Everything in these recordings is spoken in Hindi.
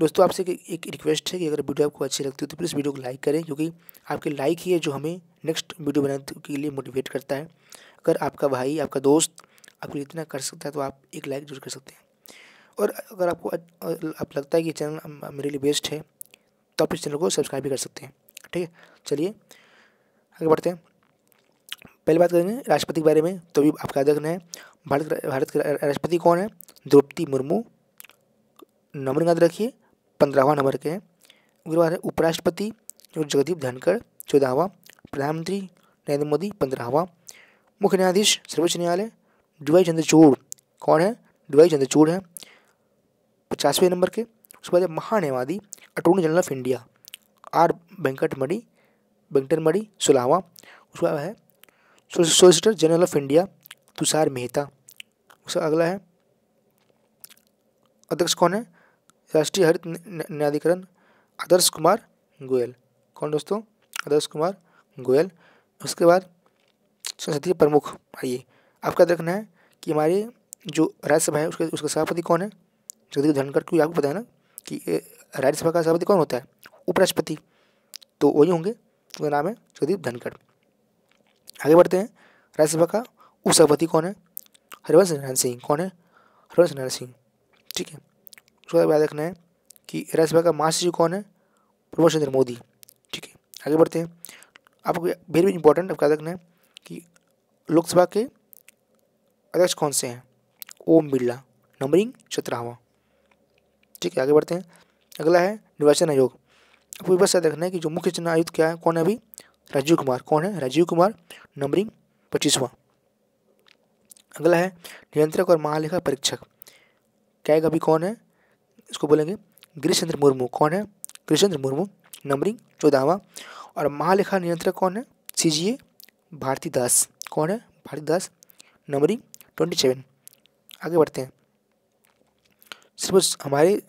दोस्तों आपसे एक रिक्वेस्ट है कि अगर वीडियो आपको अच्छी लगती हो तो प्लीज़ वीडियो को लाइक करें क्योंकि आपके लाइक ही है जो हमें नेक्स्ट वीडियो बनाने के लिए मोटिवेट करता है अगर आपका भाई आपका दोस्त आपके लिए इतना कर सकता है तो आप एक लाइक जरूर कर सकते हैं और अगर आपको आप लगता है कि चैनल मेरे लिए बेस्ट है तो आप इस चैनल को सब्सक्राइब भी कर सकते हैं ठीक है चलिए आगे बढ़ते हैं पहले बात करेंगे राष्ट्रपति के बारे में तो अभी आपका रखना है भारत भारत के राष्ट्रपति कौन है द्रौपदी मुर्मू नंबर याद रखिए पंद्रहवा नंबर के हैं उसके बाद है उपराष्ट्रपति जो जगदीप धनखड़ चौदहवा प्रधानमंत्री नरेंद्र मोदी पंद्रहवा मुख्य न्यायाधीश सर्वोच्च न्यायालय डीवाई चंद्रचूड़ कौन है डीवाई चंद्रचूड़ है पचासवें नंबर के उसके बाद है महान्यायवादी attorney general of India R Venkat Mani Venkatan Mani सुलावा उसके बाद है solicitor general of India Tushar Mehta उसका अगला है अध्यक्ष कौन है राष्ट्रीय हरित न्यायाधिकरण आदर्श कुमार गोयल कौन दोस्तों आदर्श कुमार गोयल उसके बाद संसदीय प्रमुख आइए आपका देखना है कि हमारे जो राज्यसभा है उसके उसका सभापति कौन है जगदीप धनखड़ क्योंकि आपको पता है ना कि राज्यसभा का सभापति कौन होता है उपराष्ट्रपति तो वही होंगे उनका नाम है जगदीप धनखड़ आगे बढ़ते हैं राज्यसभा का उपसभापति कौन है हरिवंश नारायण सिंह कौन है हरिवंश नारायण सिंह ठीक है उसके बाद देखना है कि राज्यसभा का महासचिव कौन है प्रमोद चंद्र मोदी ठीक है आगे बढ़ते हैं आपको वेरी इंपॉर्टेंट आपका देखना है कि लोकसभा के अध्यक्ष कौन से हैं ओम बिरला नंबरिंग सत्रहवा ठीक है आगे बढ़ते हैं अगला है निर्वाचन आयोग आपको बस देखना है कि जो मुख्य चुनाव आयुक्त क्या है कौन है अभी राजीव कुमार कौन है राजीव कुमार नंबरिंग पच्चीसवां अगला है नियंत्रक और महालेखा परीक्षक कैग अभी कौन है इसको बोलेंगे गिरीश चंद्र मुर्मू कौन है गिरीश चंद्र मुर्मू नंबरिंग चौदहवा और महालेखा नियंत्रक कौन है सी जी ए भारती दास कौन है Bharati Das numbering twenty seven आगे बढ़ते हैं सर्वोच्च हमारे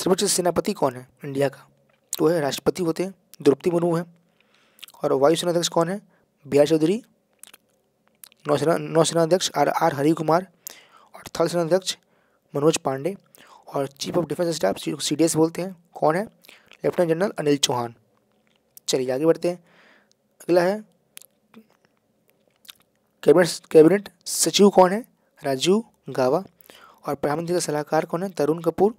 सर्वोच्च सेनापति कौन है इंडिया का तो है राष्ट्रपति होते हैं द्रौपदी मुर्मू है और वायुसेना अध्यक्ष कौन है बी आर चौधरी नौसेना नौसेना अध्यक्ष आर आर हरि कुमार और थल सेना अध्यक्ष मनोज पांडे और chief of defence staff C D S बोलते हैं कौन है लेफ्टिनेंट जनरल अनिल चौहान चलिए आगे बढ़ते हैं अगला है कैबिनेट कैबिनेट सचिव कौन है राजीव गावा और प्रधानमंत्री का सलाहकार कौन है तरुण कपूर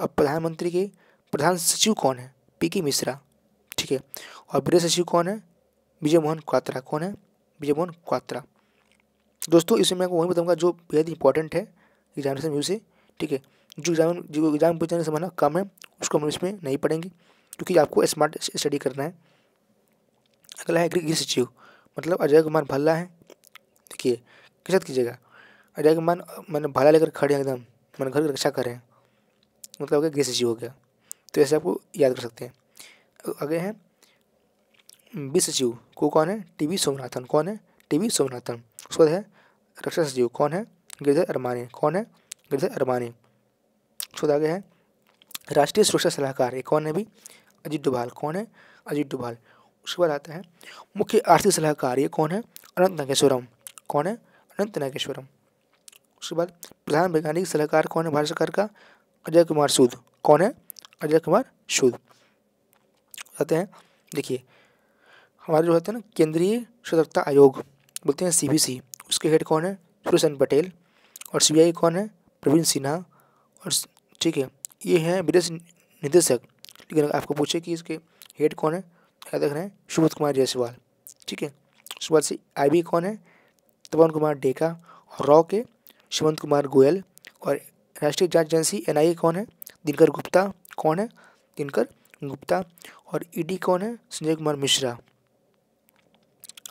और प्रधानमंत्री के प्रधान सचिव कौन है पी के मिश्रा ठीक है और विदेश सचिव कौन है विजय मोहन क्वात्रा कौन है विजय मोहन क्वात्रा दोस्तों इसमें मैं आपको वही बताऊंगा जो बेहद इंपॉर्टेंट है एग्जामिनेशन व्यू से ठीक है जो एग्जाम जो एग्ज़ाम पूछने समाना कम है उसको हम इसमें नहीं पढ़ेंगे क्योंकि आपको स्मार्ट स्टडी करना है अगला है गृह सचिव मतलब अजय कुमार भल्ला है देखिए किसत कीजिएगा अजय कुमार मैंने भाला लेकर खड़े हैं एकदम मैंने घर की रक्षा करें मतलब हो गया गृह सचिव हो गया तो ऐसे आपको याद कर सकते हैं आगे हैं बी सचिव को कौन है टी वी सोमनाथन कौन है टी वी सोमनाथन उसके बाद है रक्षा सचिव कौन है गिरधर अरमानी कौन है फिर अरबानी खुद गया है राष्ट्रीय सुरक्षा सलाहकार ये कौन है अभी अजीत डोभाल कौन है अजीत डोभाल उसके बाद आता है मुख्य आर्थिक सलाहकार ये कौन है अनंत नागेश्वरम कौन है अनंत नागेश्वरम उसके बाद प्रधान वैज्ञानिक सलाहकार कौन है भारत सरकार का अजय कुमार सूद कौन है अजय कुमार सूद आते हैं देखिए हमारे जो होते हैं ना केंद्रीय सतर्कता आयोग बोलते हैं सी उसके हेड कौन है सुरेश पटेल और सी कौन है प्रवीण सिन्हा और ठीक है ये हैं विदेश निदेशक लेकिन आपको पूछे कि इसके हेड कौन है याद रहे हैं सुबोध कुमार जायसवाल ठीक है सुबोध बाद से आई कौन है तपन कुमार डेका और रॉ के सुमंत कुमार गोयल और राष्ट्रीय जांच एजेंसी एन कौन है दिनकर गुप्ता कौन है दिनकर गुप्ता और ईडी कौन है संजय कुमार मिश्रा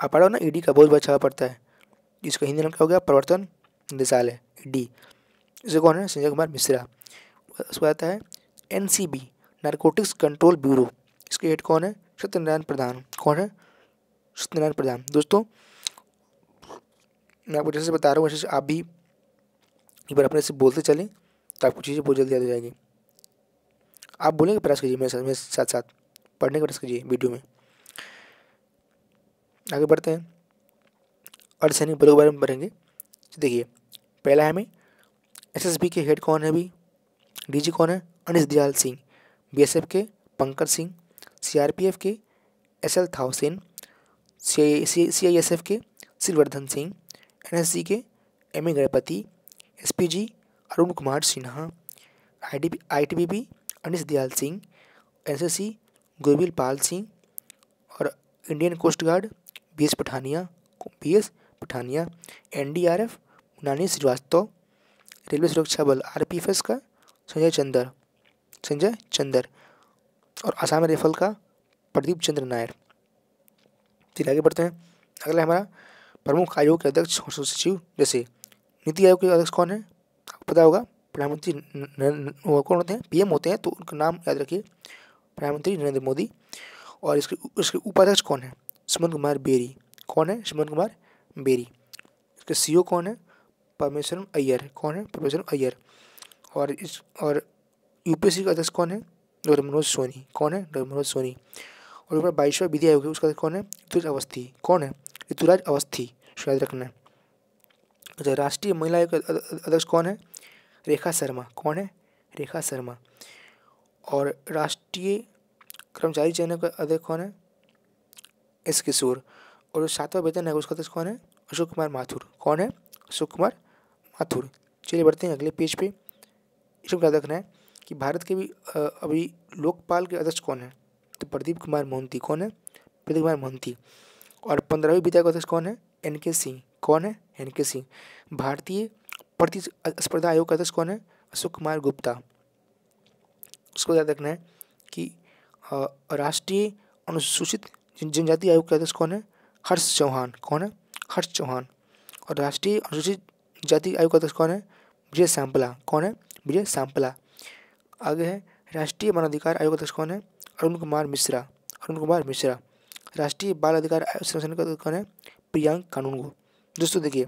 आप पढ़ा ना ईडी का बहुत अच्छा पड़ता है जिसका हिंदी नाम क्या हो गया प्रवर्तन निदेशालय ईडी इसे कौन है संजय कुमार मिश्रा उसके आता है N C B narcotics control bureau इसके हेड कौन है सत्यनारायण प्रधान कौन है सत्यनारायण प्रधान दोस्तों मैं आपको जैसे बता रहा हूँ वैसे आप भी एक बार अपने से बोलते चलें तो आपको चीज़ें बहुत जल्दी याद हो जाएगी आप बोलने का तो प्रयास कीजिए मेरे साथ मेरे साथ साथ पढ़ने का प्रयास कीजिए वीडियो में आगे बढ़ते हैं अर्धसैनिक बलों के बारे में पढ़ेंगे देखिए पहला है हमें एसएसबी के हेड कौन है अभी डीजी कौन है अनिश दयाल सिंह बीएसएफ के पंकज सिंह सीआरपीएफ के S L Thaosen C I S F के सिलवर्धन सिंह एनएससी के M A Ganapati ji Arun Kumar Sinha I B B Anish Dayal Singh NCC Govil Pal Singh और Indian coast guard B S Pathania B S Pathania N D R F Nani Srivastava railway सुरक्षा बल आर का संजय चंदर संजय चंदर और आसाम रेफल का प्रदीप चंद्र नायर फिर आगे बढ़ते हैं अगला हमारा प्रमुख आयोग के अध्यक्ष और सचिव जैसे नीति आयोग के अध्यक्ष कौन है आपको पता होगा प्रधानमंत्री कौन होते हैं पीएम होते हैं तो उनका नाम याद रखिए प्रधानमंत्री नरेंद्र मोदी और इसके इसके उपाध्यक्ष कौन है सुमन कुमार बेरी कौन है सुमन कुमार बेरी इसके सीईओ कौन है परमेश्वरम अय्यर कौन है परमेश्वरम अय्यर और इस और यूपीएससी का अध्यक्ष कौन है डॉक्टर मनोज सोनी कौन है डॉक्टर मनोज सोनी और ऊपर बाईसवा विधि आयोग उसका अध्यक्ष कौन है ऋतुराज अवस्थी कौन है ऋतुराज अवस्थी शायद रखना है अच्छा राष्ट्रीय महिला आयोग अध्यक्ष कौन है रेखा शर्मा कौन है रेखा शर्मा और राष्ट्रीय कर्मचारी चयन का अध्यक्ष कौन है एस किशोर और सातवां वेतन है उसका अध्यक्ष कौन है अशोक कुमार माथुर कौन है अशोक कुमार हाथुर चलिए बढ़ते हैं अगले पेज पे इसमें क्या देखना है कि भारत के भी अभी लोकपाल के अध्यक्ष कौन है तो प्रदीप कुमार मोहंती कौन है प्रदीप कुमार मोहंती और पंद्रहवीं विधायक अध्यक्ष कौन है एन के सिंह कौन है एन के सिंह भारतीय प्रतिस्पर्धा आयोग का अध्यक्ष कौन है अशोक कुमार गुप्ता उसको याद रखना है कि राष्ट्रीय अनुसूचित जनजाति आयोग के अध्यक्ष कौन है हर्ष चौहान कौन है हर्ष चौहान और राष्ट्रीय अनुसूचित जाति आयोग का अध्यक्ष कौन है विजय सांपला कौन है विजय सांपला आगे है राष्ट्रीय मानवाधिकार आयोग का अध्यक्ष कौन है अरुण कुमार मिश्रा अरुण कुमार मिश्रा राष्ट्रीय बाल अधिकार संरक्षण का कौन है प्रियांक कानूनगो दोस्तों देखिए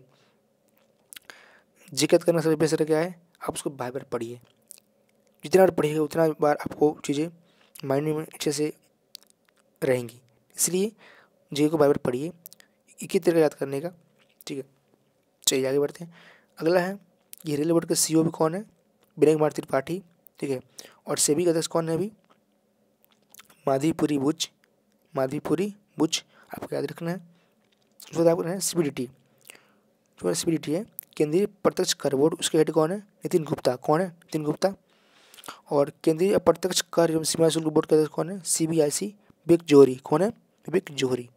जिक्र करना सबसे बेहतर क्या है आप उसको बार बार पढ़िए जितना बार पढ़िएगा उतना बार आपको चीज़ें माइंड में अच्छे से रहेंगी इसलिए जी को बार बार पढ़िए एक ही तरह याद करने का ठीक है चलिए आगे बढ़ते हैं अगला है रेल बोर्ड के सी भी कौन है विनय कुमार त्रिपाठी ठीक है और सेबी का अध्यक्ष कौन है अभी माधीपुरी बुच माधीपुरी बुच आपको याद रखना है उसके बाद आपको है सी जो है है केंद्रीय प्रत्यक्ष कर बोर्ड उसके हेड कौन है नितिन गुप्ता कौन है नितिन गुप्ता और केंद्रीय अप्रत्यक्ष कर एवं सीमा शुल्क बोर्ड का अध्यक्ष कौन है सीबीआईसी विवेक जोहरी कौन है विवेक जोहरी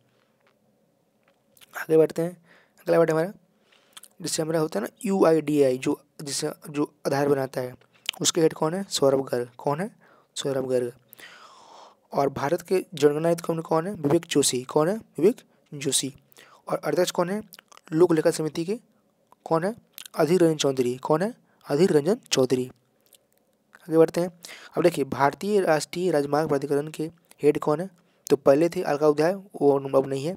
आगे बढ़ते हैं अगला वर्ड हमारा जिससे हमारा होता है ना यू आई डी आई जो जिससे जो आधार बनाता है उसके हेड कौन है सौरभ गर्ग कौन है सौरभ गर्ग और भारत के जनगणना कौन कौन है विवेक जोशी कौन है विवेक जोशी और अध्यक्ष कौन है लोक लेखा समिति के कौन है अधीर रंजन चौधरी कौन है अधीर रंजन चौधरी आगे बढ़ते हैं अब देखिए भारतीय राष्ट्रीय राजमार्ग प्राधिकरण के हेड कौन है तो पहले थे अलका उध्याय वो अब नहीं है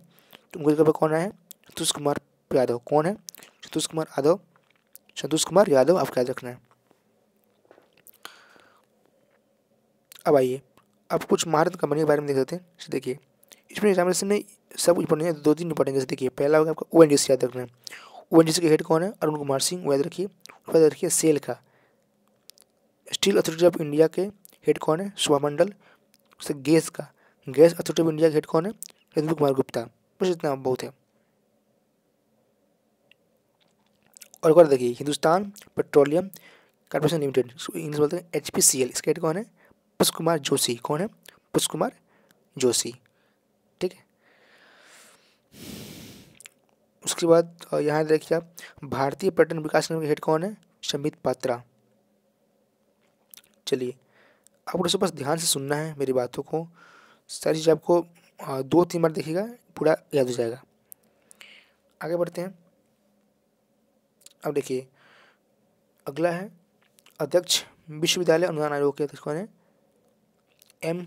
तो उनके जगह कौन आया है तुष कुमार यादव कौन है संतोष कुमार यादव संतोष कुमार यादव आपको याद रखना है अब आइए अब कुछ महारत कंपनी के बारे में देख सकते हैं देखिए इसमें एग्जामिनेशन में सब कुछ पढ़ने दो तीन पढ़ेंगे जैसे देखिए पहला होगा आपका ओ एन जी सी याद रखना है ओ एन जी सी के हेड कौन है अरुण कुमार सिंह वो याद रखिए उसके बाद रखिए सेल का स्टील अथॉरिटी ऑफ इंडिया के हेड कौन है सुभा मंडल उससे गैस का गैस अथॉरिटी ऑफ इंडिया के हेड कौन है रंजीत कुमार गुप्ता बस इतना बहुत है और एक देखिए Hindustan petroleum corporation limited English बोलते हैं एच पी सी एल इसके हेड कौन है पुष्प कुमार जोशी कौन है पुष्प कुमार जोशी ठीक है उसके बाद यहाँ देखिए आप भारतीय पर्यटन विकास निगम के हेड कौन है संबित पात्रा चलिए आपको दोस्तों बस ध्यान से सुनना है मेरी बातों को सारी चीज़ आपको दो तीन बार देखिएगा पूरा याद हो जाएगा आगे बढ़ते हैं अब देखिए अगला है अध्यक्ष विश्वविद्यालय अनुदान आयोग के अध्यक्ष कौन है एम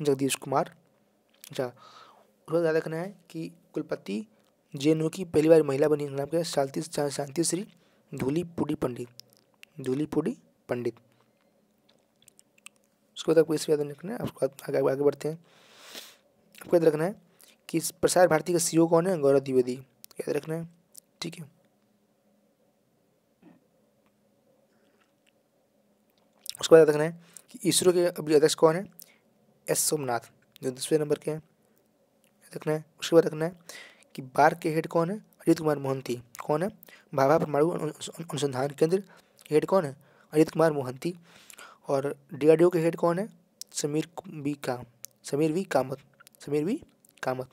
जगदीश कुमार अच्छा उसको याद रखना है कि कुलपति जे की पहली बार महिला बनी नाम क्या शांति शांति श्री धूलीपुड़ी पंडित धूलीपुड़ी पंडित उसके बाद आपको इस याद रखना है आपको आगे आगे बढ़ते हैं आपको याद रखना है कि प्रसार भारती का सी कौन है गौरव द्विवेदी याद रखना है ठीक है उसके बाद देखना है कि इसरो के अभी अध्यक्ष कौन है एस सोमनाथ जो दूसरे नंबर के हैं देखना है उसके बाद देखना है कि बार के हेड कौन है अजित कुमार मोहंती कौन है भाभा परमाणु अनुसंधान केंद्र हेड कौन है अजित कुमार मोहंती और डीआरडीओ के हेड कौन है समीर बी काम समीर वी कामत समीर वी कामत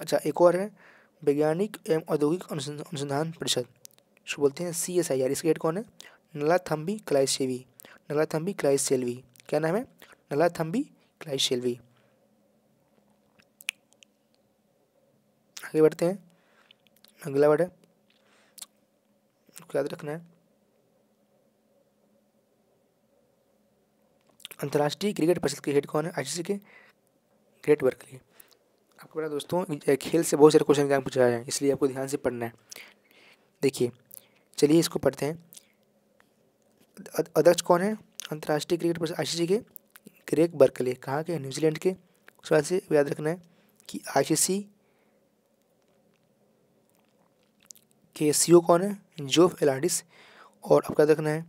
अच्छा एक और है वैज्ञानिक एवं औद्योगिक अनुसंधान परिषद इसको बोलते हैं सी एस आई आर इसके हेड कौन है नला थम्बी कलाइसेवी नलाथम्बी सेल्वी क्या नाम है नलाथम्बी सेल्वी आगे बढ़ते हैं अगला वर्ड है याद रखना है अंतर्राष्ट्रीय क्रिकेट परिषद के हेड कौन है आईसीसी के ग्रेट वर्क लिए आपको पता दोस्तों खेल से बहुत सारे क्वेश्चन एग्जाम पूछा जाए इसलिए आपको ध्यान से पढ़ना है देखिए चलिए इसको पढ़ते हैं अध्यक्ष कौन है अंतर्राष्ट्रीय क्रिकेट परिषद आईसीसी के ग्रेग बर्कले कहाँ के न्यूजीलैंड के उसके बाद से याद रखना है कि आईसीसी के सीईओ कौन है जोफ एलार्डिस और आपका रखना है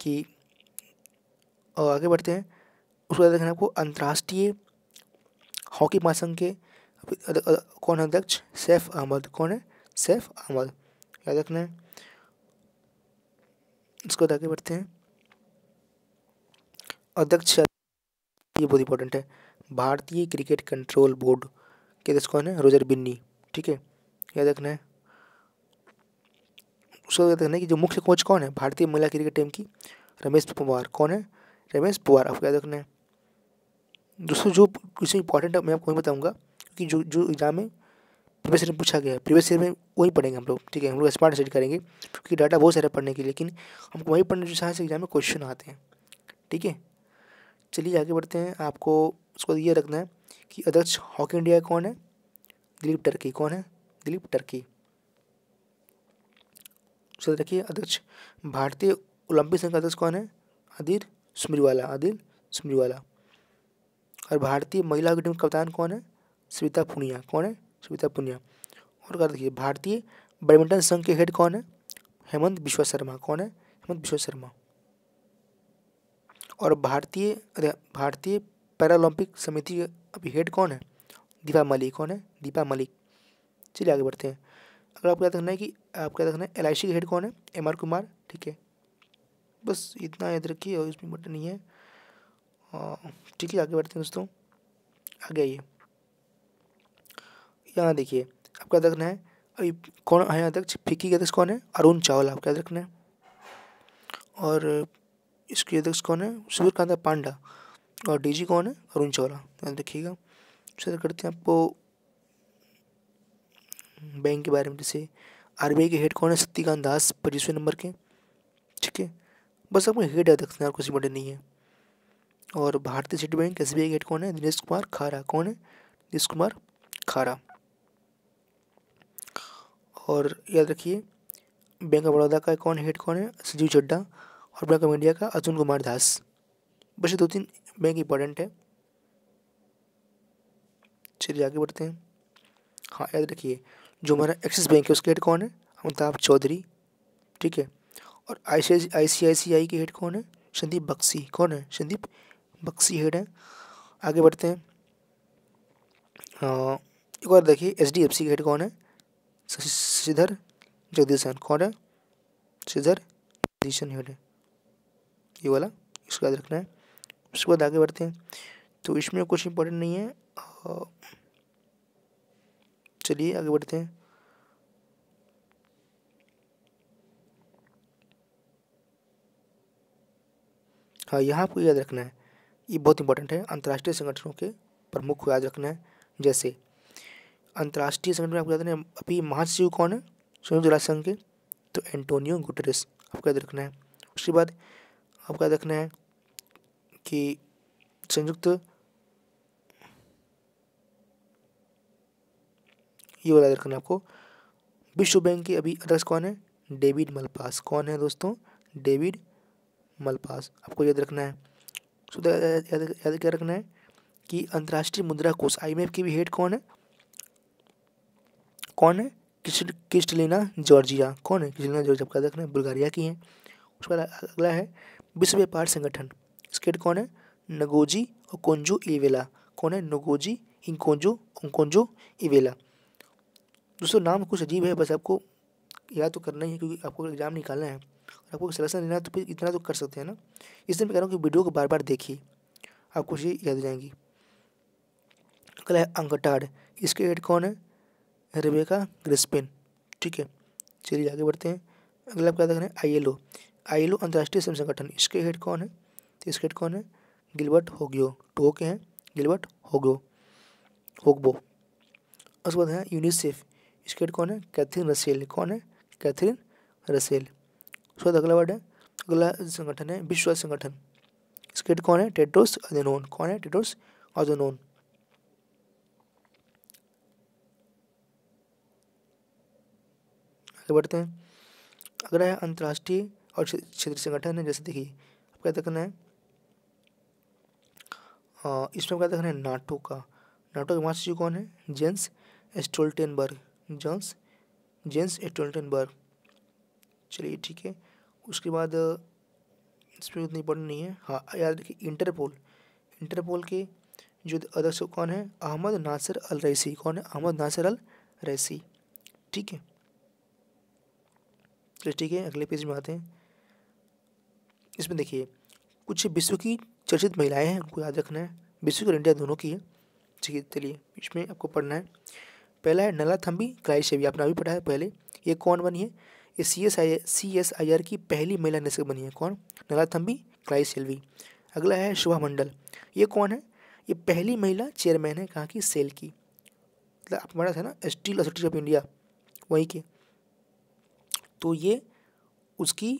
कि और आगे बढ़ते हैं उसको याद रखना है आपको अंतर्राष्ट्रीय हॉकी महासंघ के कौन है अध्यक्ष सैफ अहमद कौन है सैफ अहमद याद रखना है इसको आगे बढ़ते हैं अध्यक्ष ये बहुत इंपॉर्टेंट है भारतीय क्रिकेट कंट्रोल बोर्ड के अध्यक्ष कौन है रोजर बिन्नी ठीक है याद रखना है उसको याद रखना है कि जो मुख्य कोच कौन है भारतीय महिला क्रिकेट टीम की रमेश पवार कौन है रमेश पवार आपको याद रखना है दोस्तों जो कुछ इंपॉर्टेंट है मैं आपको बताऊँगा कि जो जो एग्ज़ाम में प्रीवियस ईयर पूछा गया है प्रीवियस ईयर में वही पढ़ेंगे हम लोग ठीक है हम लोग स्मार्ट स्टडी करेंगे क्योंकि डाटा बहुत सारा पढ़ने के लेकिन हमको वही पढ़ने जो साइंस एग्जाम में क्वेश्चन आते हैं ठीक है चलिए आगे बढ़ते हैं आपको उसको ये रखना है कि अध्यक्ष हॉकी इंडिया कौन है दिलीप टर्की कौन है दिलीप टर्की उसे रखिए अध्यक्ष भारतीय ओलंपिक संघ का अध्यक्ष कौन है आदिर स्मरीवाला आदिर स्मरीवाला और भारतीय महिला टीम कप्तान कौन है सविता पुनिया कौन है सुमिता पुनिया और क्या देखिए भारतीय बैडमिंटन संघ के हेड कौन है हेमंत विश्व शर्मा कौन है हेमंत विश्व शर्मा और भारतीय भारतीय पैरालंपिक समिति के अभी हेड कौन है दीपा मलिक कौन है दीपा मलिक चलिए आगे बढ़ते हैं अगर आपको याद रखना है कि आपको याद रखना है एल के हेड कौन है एम आर कुमार ठीक है बस इतना याद रखिए और इसमें बटन नहीं है ठीक है आगे बढ़ते हैं दोस्तों आगे आइए यहाँ देखिए आपका रखना है अभी कौन है हाँ, अध्यक्ष फिक्की के अध्यक्ष कौन है अरुण चावला क्या रखना है और इसके अध्यक्ष कौन है सूर्यकांत पांडा और डीजी कौन है अरुण चावला यहाँ देखिएगा सर करते हैं आपको बैंक के बारे में जैसे आर के हेड कौन है शक्तिकांत दास पच्चीसवें नंबर के ठीक है बस आपको हेड याद हैं है कुछ बड़े नहीं है और Bharatiya state bank S B I के हेड कौन है दिनेश कुमार खारा कौन है दिनेश कुमार खारा और याद रखिए बैंक ऑफ बड़ौदा का कौन हेड कौन है संजीव चड्डा और बैंक ऑफ इंडिया का अर्जुन कुमार दास बस ये दो तीन बैंक इंपॉर्टेंट है चलिए आगे बढ़ते हैं हाँ याद रखिए जो हमारा एक्सिस बैंक है उसके हेड कौन है अमिताभ चौधरी ठीक है और आई सी आई सी आई सी आई के हेड कौन है संदीप बक्सी कौन है संदीप बक्सी हेड है आगे बढ़ते हैं एक बार देखिए एच डी एफ सी के हेड कौन है श्रीधर जगदीशन कौन है श्रीधर जगदीशन है ये वाला इसको याद रखना है उसके बाद आगे बढ़ते हैं तो इसमें कुछ इम्पोर्टेंट नहीं है चलिए आगे बढ़ते हैं हाँ यहाँ आपको याद रखना है ये बहुत इंपॉर्टेंट है अंतर्राष्ट्रीय संगठनों के प्रमुख को याद रखना है जैसे अंतर्राष्ट्रीय संगठन में आपको याद रखना अभी महासचिव कौन है संयुक्त राष्ट्र संघ के तो एंटोनियो गुटरेस आपको याद रखना है उसके बाद आपको याद रखना है कि संयुक्त ये वाला याद रखना है आपको विश्व बैंक के अभी अध्यक्ष कौन है डेविड मलपास कौन है दोस्तों डेविड मलपास आपको याद रखना है याद याद क्या रखना है कि अंतर्राष्ट्रीय मुद्रा कोष आईएमएफ की भी हेड कौन है कौन है क्रिस्टलिना जॉर्जिया कौन है क्रिस्टलिना जॉर्जिया आपका देखना है बुल्गारिया की है उसके बाद अगला है विश्व व्यापार संगठन इसके कौन है नगोजी और कोंजो इवेला कौन है नगोजी इंकोंजो ओंकोंजो इवेला दोस्तों नाम कुछ अजीब है बस आपको याद तो करना ही है क्योंकि आपको एग्ज़ाम निकालना है आपको सिलेक्शन लेना है तो फिर इतना तो कर सकते हैं ना इसलिए मैं कह रहा हूँ कि वीडियो को बार बार देखिए आपको ये याद हो जाएंगी अगला है अंगटाड इसके हेड कौन है रिबेका ग्रिस्पेन ठीक है चलिए आगे बढ़ते हैं अगला आप क्या देख रहे हैं I L O I L O अंतर्राष्ट्रीय श्रम संगठन इसके हेड कौन है तो इसके हेड कौन है गिलबर्ट होगियो टो के हैं गिलबर्ट होगो होगबो उसके बाद है यूनिसेफ इसके हेड कौन है कैथरीन रसेल कौन है कैथरीन रसेल उसके बाद अगला वर्ड है अगला संगठन है विश्व संगठन इसके हेड कौन है टेड्रोस अदेनोन कौन है टेड्रोस अदेनोन आगे बढ़ते हैं अगला है अंतर्राष्ट्रीय और क्षेत्रीय संगठन है जैसे देखिए आपको क्या देखना है इसमें क्या देखना है नाटो का नाटो के महासचिव कौन है Jens Stoltenberg Jens Jens Stoltenberg चलिए ठीक है उसके बाद इसमें उतनी पढ़ नहीं है हाँ याद रखिए इंटरपोल इंटरपोल के जो अध्यक्ष कौन है अहमद नासिर अल रैसी कौन है अहमद नासिर अल रैसी ठीक है चलिए ठीक है अगले पेज में आते हैं इसमें देखिए कुछ विश्व की चर्चित महिलाएं हैं उनको याद रखना है विश्व और इंडिया दोनों की है ठीक है चलिए इसमें आपको पढ़ना है पहला है नला थम्बी सेवी आपने अभी पढ़ा है पहले ये कौन बनी है ये C S I C S I R की पहली महिला निरीक्षक बनी है कौन नला थम्बी सेल्वी अगला है शुभा मंडल ये कौन है ये पहली महिला चेयरमैन है कहाँ की सेल की मतलब आप पढ़ा था ना स्टील असोसिएटी ऑफ इंडिया वहीं के तो ये उसकी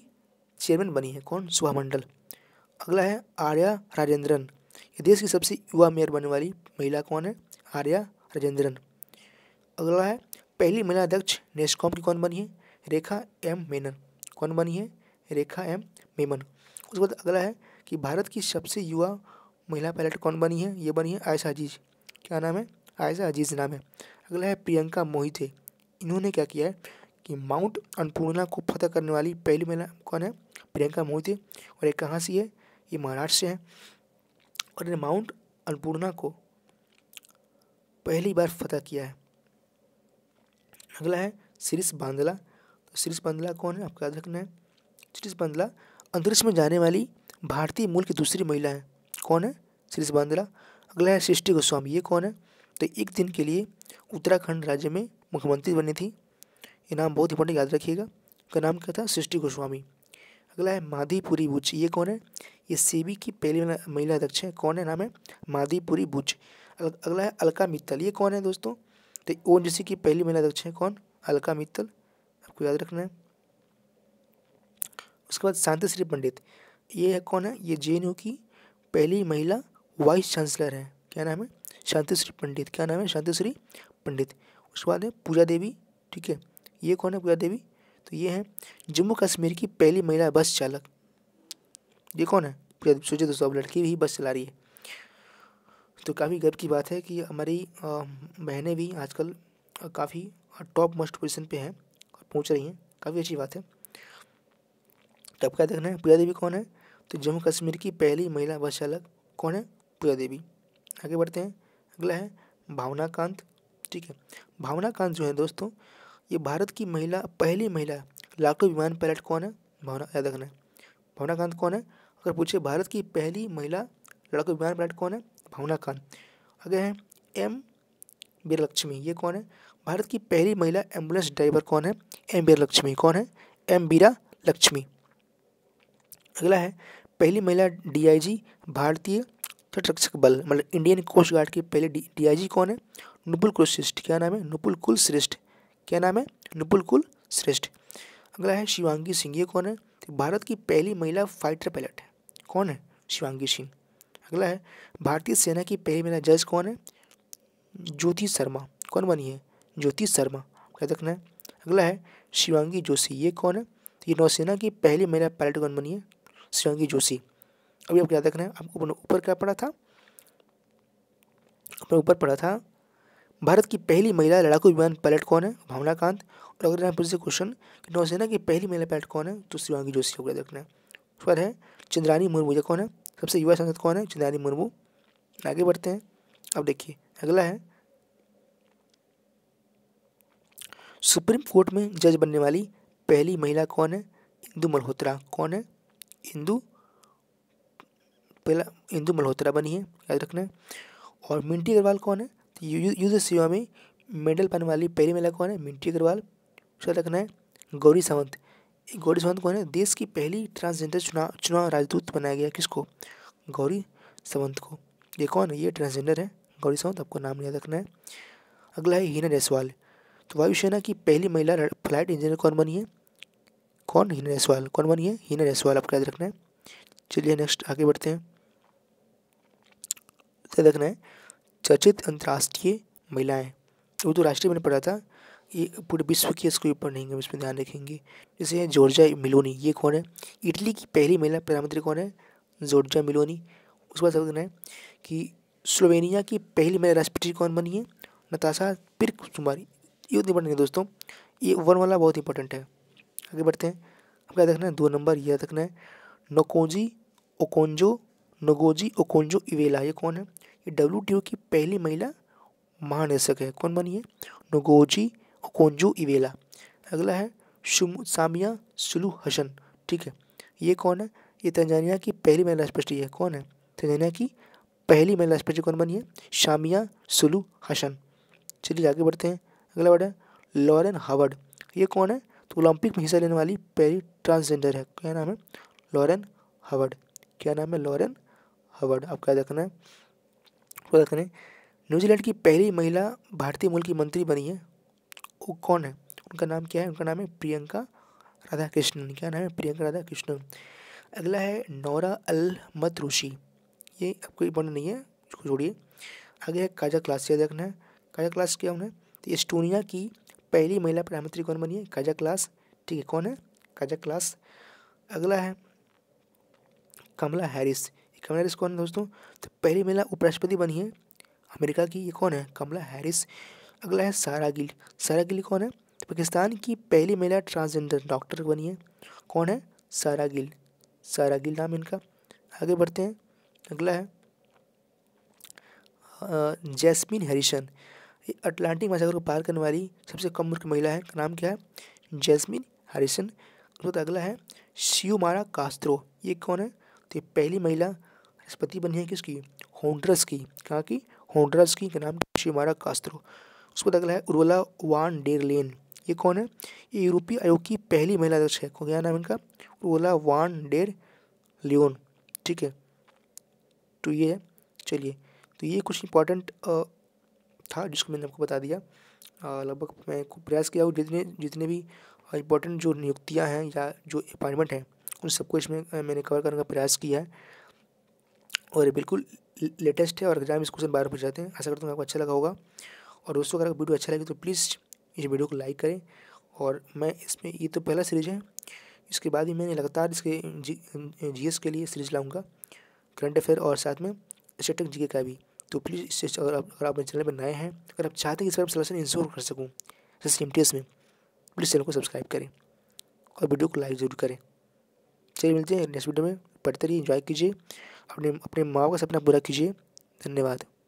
चेयरमैन बनी है कौन सुभा मंडल अगला है आर्या राजेंद्रन ये देश की सबसे युवा मेयर बनने वाली महिला कौन है आर्या राजेंद्रन अगला है पहली महिला अध्यक्ष नेस्कॉम की कौन बनी है रेखा एम मेनन कौन बनी है रेखा एम मेमन उसके बाद अगला है कि भारत की सबसे युवा महिला पायलट कौन बनी है ये बनी है आयशा अजीज क्या नाम है आयशा अजीज नाम है अगला है प्रियंका मोहिते इन्होंने क्या किया है कि माउंट अन्नपूर्णा को फतेह करने वाली पहली महिला कौन है प्रियंका मोदी और ये कहाँ से है ये महाराष्ट्र से है और इन्हें माउंट अन्नपूर्णा को पहली बार फतेह किया है अगला है शीरीष बांदला तो शीरीष बांदला कौन है आपका याद रखना है शीरीष बांदला अंतरिक्ष में जाने वाली भारतीय मूल की दूसरी महिला है कौन है शीरीष बांदला अगला है सृष्टि गोस्वामी ये कौन है तो एक दिन के लिए उत्तराखंड राज्य में मुख्यमंत्री बनी थी ये नाम बहुत इंपॉर्टेंट याद रखिएगा उनका नाम क्या था सृष्टि गोस्वामी अगला है माधीपुरी बुच ये कौन है ये सेबी की पहली महिला अध्यक्ष है कौन है नाम है माधीपुरी बुच अगला है अलका मित्तल ये कौन है दोस्तों तो ओ जैसी की पहली महिला अध्यक्ष है कौन अलका मित्तल आपको याद रखना है उसके बाद शांति श्री पंडित ये है कौन है ये जे की पहली महिला वाइस चांसलर है क्या नाम है शांति श्री पंडित क्या नाम है शांति श्री पंडित उसके बाद है पूजा देवी ठीक है ये कौन है पूजा देवी तो ये हैं जम्मू कश्मीर की पहली महिला बस चालक ये कौन है पूजा सोचिए दोस्तों अब लड़की भी बस चला रही है तो काफ़ी गर्व की बात है कि हमारी बहनें भी आजकल काफ़ी टॉप मोस्ट पोजिशन पर हैं और पहुँच रही हैं काफ़ी अच्छी बात है तब क्या देखना है प्रिया देवी कौन है तो जम्मू कश्मीर की पहली महिला बस चालक कौन है प्रिया देवी आगे बढ़ते हैं अगला है भावना कांत ठीक है भावना कांत जो है दोस्तों ये भारत की महिला पहली महिला लाखों विमान पायलट कौन है भावना याद रखना भावना कांत कौन है अगर पूछे भारत की पहली महिला लड़कों विमान पायलट कौन है भावना कांत आगे हैं एम वीरलक्ष्मी ये कौन है भारत की पहली महिला एम्बुलेंस ड्राइवर कौन है एम वीरलक्ष्मी कौन है एम बीरा लक्ष्मी अगला है पहली महिला डीआईजी भारतीय तटरक्षक बल मतलब इंडियन कोस्ट गार्ड की पहले डीआईजी कौन है नुपुल कुलश्रेष्ठ क्या नाम है नुपुल कुलश्रेष्ठ क्या नाम है नुपुल कुल श्रेष्ठ अगला है शिवांगी सिंह ये कौन है तो भारत की पहली महिला फाइटर पायलट है कौन है शिवांगी सिंह अगला है भारतीय सेना की पहली महिला जज कौन है ज्योति शर्मा कौन बनी है ज्योति शर्मा क्या देखना है अगला है शिवांगी जोशी ये कौन है तो ये नौसेना की पहली महिला पायलट कौन बनी है शिवांगी जोशी अभी आपको याद रखना है आपको ऊपर क्या पढ़ा था अपने ऊपर पढ़ा था भारत की पहली महिला लड़ाकू विमान पायलट कौन है भावना कांत और अगर यहाँ पूछे क्वेश्चन कि नौसेना की पहली महिला पायलट कौन है तो शिवांगी जोशी को देखना है उस पर है चंद्रानी मुर्मू ये कौन है सबसे युवा सांसद कौन है चंद्रानी मुर्मू आगे बढ़ते हैं अब देखिए अगला है सुप्रीम कोर्ट में जज बनने वाली पहली महिला कौन है इंदू मल्होत्रा कौन है इंदू पहला इंदू मल्होत्रा बनी है याद रखना है और मिंटी अग्रवाल कौन है युद्ध सेवा में मेडल पाने वाली पहली महिला कौन है मिंटी अग्रवाल उसका रखना है गौरी सावंत गौरी सावंत कौन है देश की पहली ट्रांसजेंडर चुनाव चुनाव राजदूत बनाया गया किसको गौरी सावंत को ये कौन है ये ट्रांसजेंडर है गौरी सावंत आपको नाम याद रखना है अगला है हीना जायसवाल तो वायुसेना की पहली महिला फ्लाइट इंजीनियर कौन बनी है कौन हीना जायसवाल कौन बनी है हीना जायसवाल आपको याद रखना है चलिए नेक्स्ट आगे बढ़ते हैं याद रखना है चर्चित अंतर्राष्ट्रीय महिलाएँ वो तो राष्ट्रीय मैंने पढ़ा था ये पूरे विश्व की इसको है इसमें ध्यान रखेंगे जैसे जॉर्जा मिलोनी ये कौन है इटली की पहली महिला प्रधानमंत्री कौन है जॉर्जा मिलोनी उसके बाद समझना है कि स्लोवेनिया की पहली महिला राष्ट्रपति कौन बनी है नताशा पिर कुमारी ये उतनी है दोस्तों ये वन वाला बहुत इंपॉर्टेंट है आगे बढ़ते हैं अब क्या देखना है दो नंबर यह देखना है Ngozi Okonjo Ngozi Okonjo Iweala ये कौन है ये डब्ल्यू की पहली महिला महानिदेशक है कौन बनी है नोगोजी कोंजू इवेला अगला है सामिया सुलू हसन ठीक है ये कौन है ये तंजानिया की पहली महिला राष्ट्रपति है कौन है तंजानिया की पहली महिला राष्ट्रपति कौन बनी है शामिया सुलू हसन चलिए आगे बढ़ते हैं अगला वर्ड है लॉरेन हावर्ड ये कौन है तो ओलंपिक में हिस्सा लेने वाली पहली ट्रांसजेंडर है क्या नाम है लॉरेन हावर्ड क्या नाम है लॉरेन हावर्ड आपको याद रखना है बात करें न्यूजीलैंड की पहली महिला भारतीय मूल की मंत्री बनी है वो कौन है उनका नाम क्या है उनका नाम है प्रियंका राधा कृष्णन क्या नाम है प्रियंका राधा कृष्णन अगला है नौरा अल मतरूशी ये आपको बन नहीं है उसको जोड़िए आगे है काजा क्लास से देखना है काजा क्लास क्या उन्हें तो एस्टोनिया की पहली महिला प्रधानमंत्री कौन बनी है काजा क्लास ठीक है कौन है काजा क्लास अगला है कमला हैरिस कमला कौन है दोस्तों तो पहली महिला उपराष्ट्रपति बनी है अमेरिका की ये कौन है कमला हैरिस अगला है सारा गिल सारा गिल कौन है पाकिस्तान की पहली महिला ट्रांसजेंडर डॉक्टर बनी है कौन है सारा गिल सारा गिल नाम इनका आगे बढ़ते हैं अगला है जैस्मिन हैरिसन ये अटलांटिक महासागर को पार करने वाली सबसे कम उम्र की महिला है नाम क्या है जैस्मिन हैरिसन तो अगला है शिवमारा कास्त्रो ये कौन है तो ये पहली महिला राष्ट्रपति बनी है किसकी होंड्रस की कहाँ की होंड्रस की नाम शिमारा कास्त्रो उसके बाद अगला है उर्वला वान डेर लेन ये कौन है ये यूरोपीय आयोग की पहली महिला अध्यक्ष है कौन क्या नाम इनका उर्वला वान डेर लियोन ठीक है तो ये है चलिए तो ये कुछ इंपॉर्टेंट था जिसको मैंने आपको बता दिया लगभग मैं प्रयास किया हूँ जितने जितने भी इंपॉर्टेंट जो नियुक्तियाँ हैं या जो अपॉइंटमेंट हैं उन सबको इसमें मैंने कवर करने का प्रयास किया है और ये बिल्कुल लेटेस्ट है और एग्जाम इस क्वेश्चन बार पूछ जाते हैं ऐसा करता हूँ आपको अच्छा लगा होगा और दोस्तों अगर वीडियो अच्छा लगे तो प्लीज़ इस वीडियो को लाइक करें और मैं इसमें ये तो पहला सीरीज है इसके बाद ही मैंने लगातार इसके जी एस के लिए सीरीज लाऊंगा करंट अफेयर और साथ में स्टेटिक जी का भी तो प्लीज़ इस अगर आप अगर आप मेरे चैनल पर नए हैं अगर आप चाहते हैं कि सर सलेक्शन इंश्योर कर सकूँ जैसे एम में प्लीज़ चैनल को सब्सक्राइब करें और वीडियो को लाइक ज़रूर करें चलिए मिलते हैं नेक्स्ट वीडियो में पढ़ते रहिए इन्जॉय कीजिए अपने अपने माँ का सपना पूरा कीजिए धन्यवाद